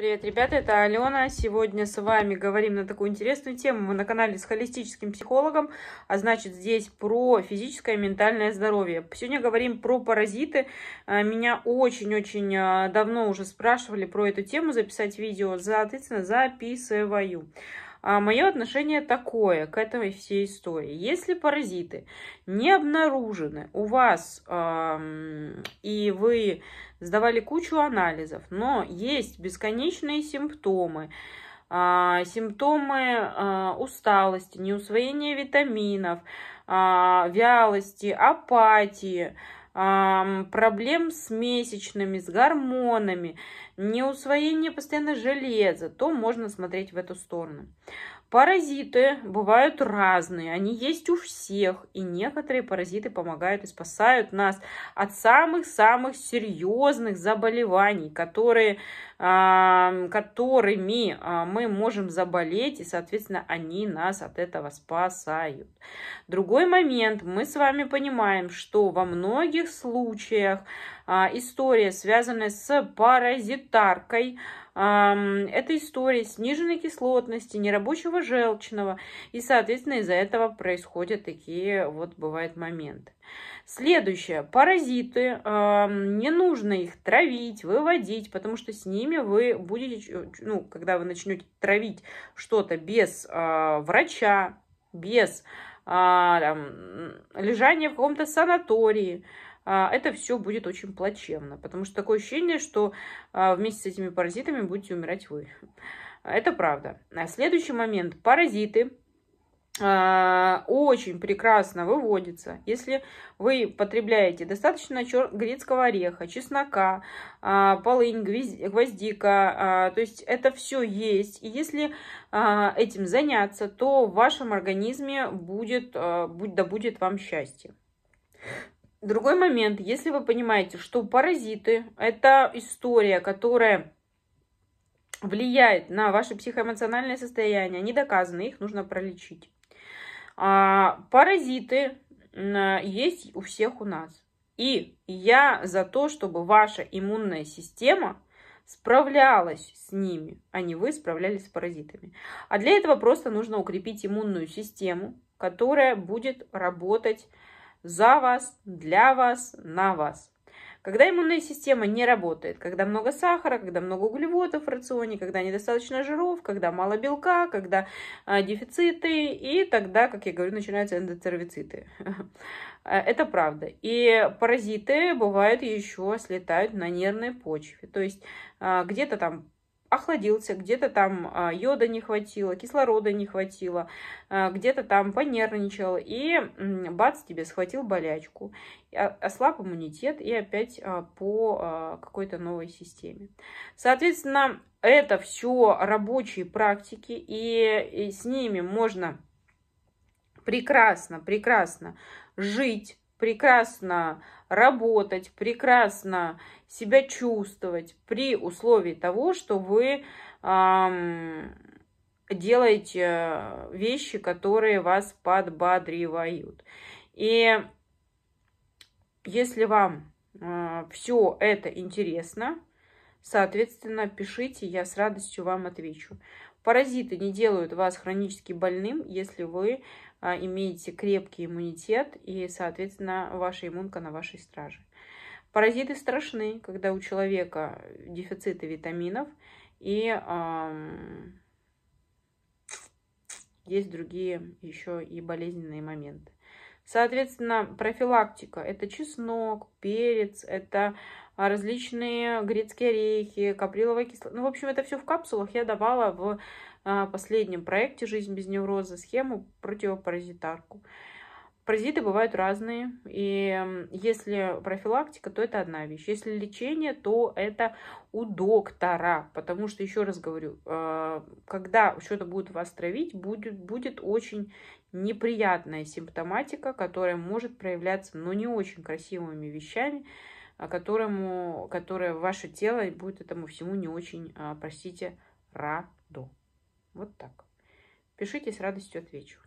Привет, ребята, это Алена. Сегодня с вами говорим на такую интересную тему. Мы на канале с холистическим психологом, а значит здесь про физическое и ментальное здоровье. Сегодня говорим про паразиты. А, меня очень-очень а, давно уже спрашивали про эту тему, записать видео. Соответственно, записываю. А мое отношение такое к этой всей истории. Если паразиты не обнаружены у вас, эм, и вы сдавали кучу анализов, но есть бесконечные симптомы. А, симптомы а, усталости, неусвоения витаминов, а, вялости, апатии, проблем с месячными, с гормонами неусвоение постоянно железа, то можно смотреть в эту сторону. Паразиты бывают разные, они есть у всех, и некоторые паразиты помогают и спасают нас от самых-самых серьезных заболеваний, которые, а, которыми а, мы можем заболеть, и, соответственно, они нас от этого спасают. Другой момент, мы с вами понимаем, что во многих случаях а, история, связанная с паразитаркой, это история сниженной кислотности, нерабочего желчного, и, соответственно, из-за этого происходят такие вот бывают моменты. Следующее. Паразиты. Не нужно их травить, выводить, потому что с ними вы будете, ну, когда вы начнете травить что-то без а, врача, без а, там, лежания в каком-то санатории, а, это все будет очень плачевно, потому что такое ощущение, что а, вместе с этими паразитами будете умирать вы. Это правда. А следующий момент. Паразиты очень прекрасно выводится, если вы потребляете достаточно грецкого ореха, чеснока, полынь, гвоздика, то есть это все есть. И если этим заняться, то в вашем организме будет, да будет вам счастье. Другой момент, если вы понимаете, что паразиты – это история, которая влияет на ваше психоэмоциональное состояние, они доказаны, их нужно пролечить. А паразиты есть у всех у нас. И я за то, чтобы ваша иммунная система справлялась с ними, а не вы справлялись с паразитами. А для этого просто нужно укрепить иммунную систему, которая будет работать за вас, для вас, на вас. Когда иммунная система не работает, когда много сахара, когда много углеводов в рационе, когда недостаточно жиров, когда мало белка, когда а, дефициты, и тогда, как я говорю, начинаются эндотервициты. А, это правда. И паразиты бывают еще слетают на нервной почве. То есть а, где-то там охладился, где-то там а, йода не хватило, кислорода не хватило, а, где-то там понервничал, и бац, тебе схватил болячку, а, ослаб иммунитет и опять по какой-то новой системе. Соответственно, это все рабочие практики, и с ними можно прекрасно, прекрасно жить, прекрасно работать, прекрасно себя чувствовать при условии того, что вы эм, делаете вещи, которые вас подбадривают. И если вам э, а, все это интересно, соответственно, пишите, я с радостью вам отвечу. Паразиты не делают вас хронически больным, если вы а, имеете крепкий иммунитет и, соответственно, ваша иммунка на вашей страже. Паразиты страшны, когда у человека дефициты витаминов и эм, есть другие еще и болезненные моменты. Соответственно, профилактика – это чеснок, перец, это а, различные грецкие орехи, каприловая кислота. Ну, в общем, это все в капсулах. Я давала в а, последнем проекте «Жизнь без невроза» схему противопаразитарку. Паразиты бывают разные, и если профилактика, то это одна вещь. Если лечение, то это у доктора, потому что, еще раз говорю, э, когда что-то будет вас травить, будет, будет очень неприятная симптоматика, которая может проявляться, но не очень красивыми вещами, а, которому, которое ваше тело будет этому всему не очень, а, простите, радо. Вот так. Пишите, с радостью отвечу.